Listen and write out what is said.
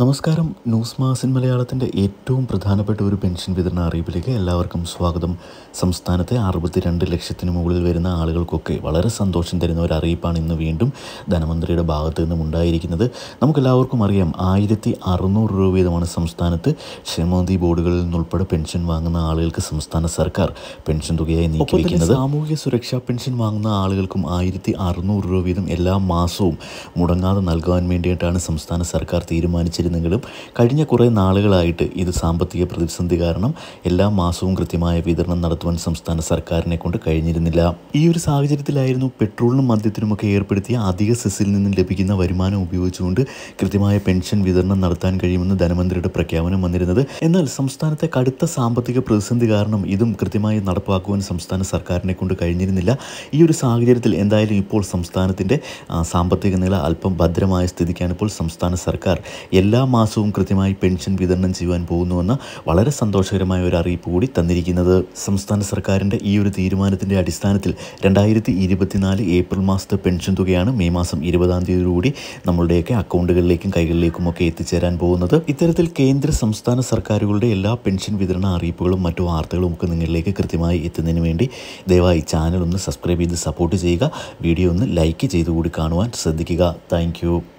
നമസ്കാരം ന്യൂസ് മാസിൻ മലയാളത്തിൻ്റെ ഏറ്റവും പ്രധാനപ്പെട്ട ഒരു പെൻഷൻ വിതരണ അറിയിപ്പിലേക്ക് എല്ലാവർക്കും സ്വാഗതം സംസ്ഥാനത്തെ അറുപത്തിരണ്ട് ലക്ഷത്തിന് മുകളിൽ വരുന്ന ആളുകൾക്കൊക്കെ വളരെ സന്തോഷം തരുന്ന ഒരു അറിയിപ്പാണ് ഇന്ന് വീണ്ടും ധനമന്ത്രിയുടെ ഭാഗത്തു നിന്നും ഉണ്ടായിരിക്കുന്നത് നമുക്കെല്ലാവർക്കും അറിയാം ആയിരത്തി അറുന്നൂറ് രൂപ വീതമാണ് സംസ്ഥാനത്ത് ക്ഷേമനിധി ബോർഡുകളിൽ നിന്നുൾപ്പെടെ പെൻഷൻ വാങ്ങുന്ന ആളുകൾക്ക് സംസ്ഥാന സർക്കാർ പെൻഷൻ തുകയായി നീക്കിയിരിക്കുന്നത് സാമൂഹ്യ സുരക്ഷാ പെൻഷൻ വാങ്ങുന്ന ആളുകൾക്കും ആയിരത്തി അറുന്നൂറ് രൂപ വീതം എല്ലാ മാസവും മുടങ്ങാതെ നൽകുവാൻ വേണ്ടിയിട്ടാണ് സംസ്ഥാന സർക്കാർ തീരുമാനിച്ചത് കാത്തിരുന്നെങ്കിലും കഴിഞ്ഞ കുറേ നാളുകളായിട്ട് ഇത് സാമ്പത്തിക പ്രതിസന്ധി കാരണം എല്ലാ മാസവും കൃത്യമായ വിതരണം നടത്തുവാൻ സംസ്ഥാന സർക്കാരിനെ കൊണ്ട് കഴിഞ്ഞിരുന്നില്ല ഈ ഒരു സാഹചര്യത്തിലായിരുന്നു പെട്രോളിനും മദ്യത്തിനുമൊക്കെ ഏർപ്പെടുത്തിയ അധിക സെസ്സിൽ നിന്നും ലഭിക്കുന്ന വരുമാനം ഉപയോഗിച്ചുകൊണ്ട് കൃത്യമായ പെൻഷൻ വിതരണം നടത്താൻ കഴിയുമെന്ന് ധനമന്ത്രിയുടെ പ്രഖ്യാപനം വന്നിരുന്നത് എന്നാൽ സംസ്ഥാനത്തെ കടുത്ത സാമ്പത്തിക പ്രതിസന്ധി കാരണം ഇതും കൃത്യമായി നടപ്പാക്കുവാൻ സംസ്ഥാന സർക്കാരിനെ കൊണ്ട് കഴിഞ്ഞിരുന്നില്ല ഈ ഒരു സാഹചര്യത്തിൽ എന്തായാലും ഇപ്പോൾ സംസ്ഥാനത്തിൻ്റെ സാമ്പത്തിക നില അല്പം ഭദ്രമായ സ്ഥിതിക്കാണ് ഇപ്പോൾ സംസ്ഥാന സർക്കാർ എല്ലാ മാസവും കൃത്യമായി പെൻഷൻ വിതരണം ചെയ്യുവാൻ പോകുന്നുവെന്ന് വളരെ സന്തോഷകരമായ ഒരു അറിയിപ്പ് കൂടി തന്നിരിക്കുന്നത് സംസ്ഥാന സർക്കാരിൻ്റെ ഈ ഒരു തീരുമാനത്തിൻ്റെ അടിസ്ഥാനത്തിൽ രണ്ടായിരത്തി ഇരുപത്തിനാല് ഏപ്രിൽ മാസത്തെ പെൻഷൻ തുകയാണ് മെയ് മാസം ഇരുപതാം തീയതിയിലൂടി നമ്മളുടെയൊക്കെ അക്കൗണ്ടുകളിലേക്കും കൈകളിലേക്കും ഒക്കെ എത്തിച്ചേരാൻ പോകുന്നത് ഇത്തരത്തിൽ കേന്ദ്ര സംസ്ഥാന സർക്കാരുകളുടെ എല്ലാ പെൻഷൻ വിതരണ അറിയിപ്പുകളും മറ്റു വാർത്തകളും ഒക്കെ നിങ്ങളിലേക്ക് കൃത്യമായി എത്തുന്നതിന് വേണ്ടി ദയവായി ചാനൽ ഒന്ന് സബ്സ്ക്രൈബ് ചെയ്ത് സപ്പോർട്ട് ചെയ്യുക വീഡിയോ ഒന്ന് ലൈക്ക് ചെയ്തുകൂടി കാണുവാൻ ശ്രദ്ധിക്കുക താങ്ക്